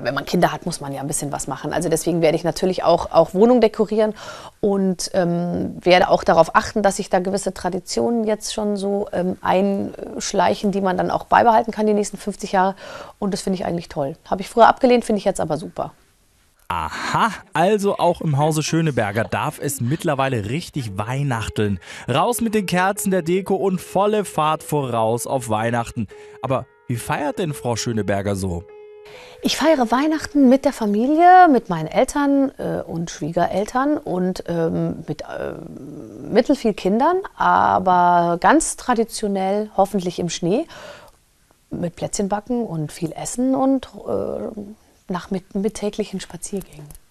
Wenn man Kinder hat, muss man ja ein bisschen was machen. Also deswegen werde ich natürlich auch, auch Wohnung dekorieren und ähm, werde auch darauf achten, dass sich da gewisse Traditionen jetzt schon so ähm, einschleichen, die man dann auch beibehalten kann die nächsten 50 Jahre. Und das finde ich eigentlich toll. Habe ich früher abgelehnt, finde ich jetzt aber super. Aha, also auch im Hause Schöneberger darf es mittlerweile richtig Weihnachteln. Raus mit den Kerzen der Deko und volle Fahrt voraus auf Weihnachten. Aber wie feiert denn Frau Schöneberger so? Ich feiere Weihnachten mit der Familie, mit meinen Eltern äh, und Schwiegereltern und ähm, mit äh, mittelviel Kindern, aber ganz traditionell, hoffentlich im Schnee, mit Plätzchen backen und viel essen und äh, nach mit, mit täglichen Spaziergängen.